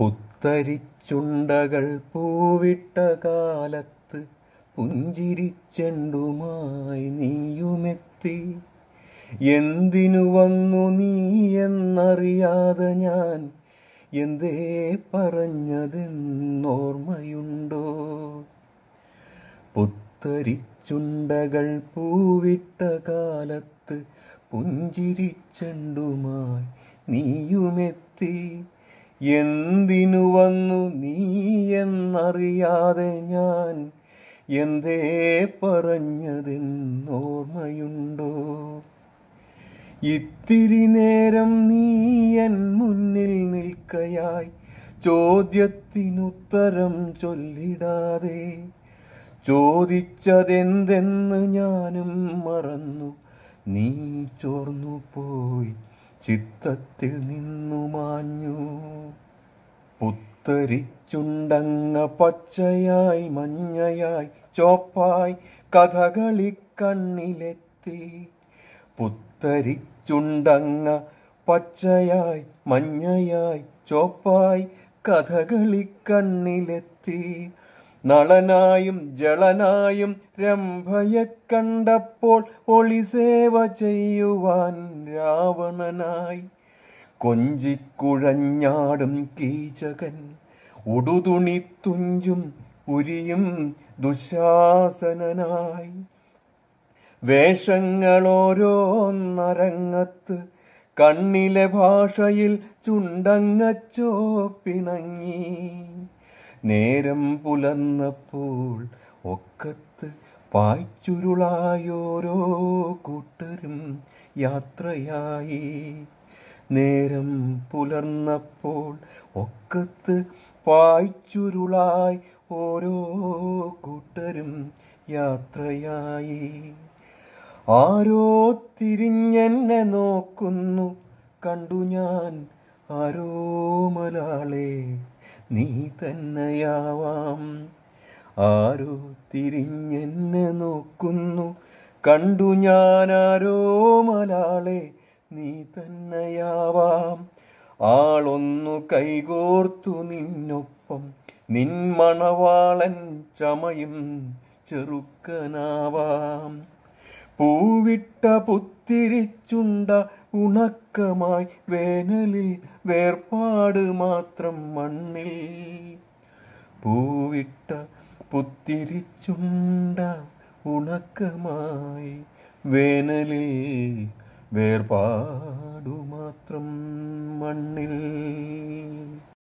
പുത്തരിച്ചുണ്ടകൾ പൂവിട്ട കാലത്ത് പുഞ്ചിരിച്ചെണ്ടുമായി നീയുമെത്തി എന്തിനു വന്നു നീ എന്നറിയാതെ ഞാൻ എന്തേ പറഞ്ഞതെന്നോർമ്മയുണ്ടോ പുത്തരിച്ചുണ്ടകൾ പൂവിട്ട കാലത്ത് പുഞ്ചിരിച്ചെണ്ടുമായി നീയുമെത്തി എന്തിനു വന്നു നീ എന്നറിയാതെ ഞാൻ എന്തേ പറഞ്ഞതെന്നോർമ്മയുണ്ടോ ഇത്തിരി നേരം നീ എൻ മുന്നിൽ നിൽക്കയായി ചോദ്യത്തിനുത്തരം ചൊല്ലിടാതെ ചോദിച്ചതെന്തെന്ന് ഞാനും മറന്നു നീ ചോർന്നു പോയി ചിത്തത്തിൽ നിന്നു മാഞ്ഞു പുത്തരിച്ചുണ്ടങ്ങ പച്ചയായി മഞ്ഞയായി ചോപ്പായി കഥകളി കണ്ണിലെത്തി പുത്തരിച്ചുണ്ടങ്ങ പച്ചയായി മഞ്ഞയായി ചോപ്പായി കഥകളി കണ്ണിലെത്തി നളനായും ജളനായും രംഭയെ കണ്ടപ്പോൾ ഒളിസേവ ചെയ്യുവാൻ രാവണനായി കൊഞ്ചിക്കുഴഞ്ഞാടും കീചകൻ ഉടുതുണി തുഞ്ചും ഉരിയും ദുശാസനായി വേഷങ്ങളോരോന്നരങ്ങത്ത് കണ്ണിലെ ഭാഷയിൽ ചുണ്ടങ്ങച്ചോ പിണങ്ങി നേരം പുലർന്നപ്പോൾ ഒക്കത്ത് പായ്ച്ചുരുളായോരോ കൂട്ടരും യാത്രയായി നേരം പുലർന്നപ്പോൾ ഒക്കത്ത് പായ്ച്ചുരുളായി ഓരോ കൂട്ടരും യാത്രയായി ആരോ തിരിഞ്ഞെന്നെ നോക്കുന്നു കണ്ടു ഞാൻ ആരോ മലാളേ നീ തന്നെയാവാം ആരോ തിരിഞ്ഞെന്നെ നോക്കുന്നു കണ്ടു ഞാനാരോ മലാളെ നീ തന്നെയാവാം ആളൊന്നു കൈകോർത്തു നിന്നൊപ്പം നിൻ മണവാളൻ ചമയും ചെറുക്കനാവാം പൂവിട്ട പുത്ത തിരിച്ചുണ്ട ഉണക്കമായി വേനലിൽ വേർപാട് മാത്രം മണ്ണിൽ പൂവിട്ട പുത്തിരിച്ചുണ്ട ഉണക്കമായി വേനലിൽ വേർപാടു മാത്രം മണ്ണിൽ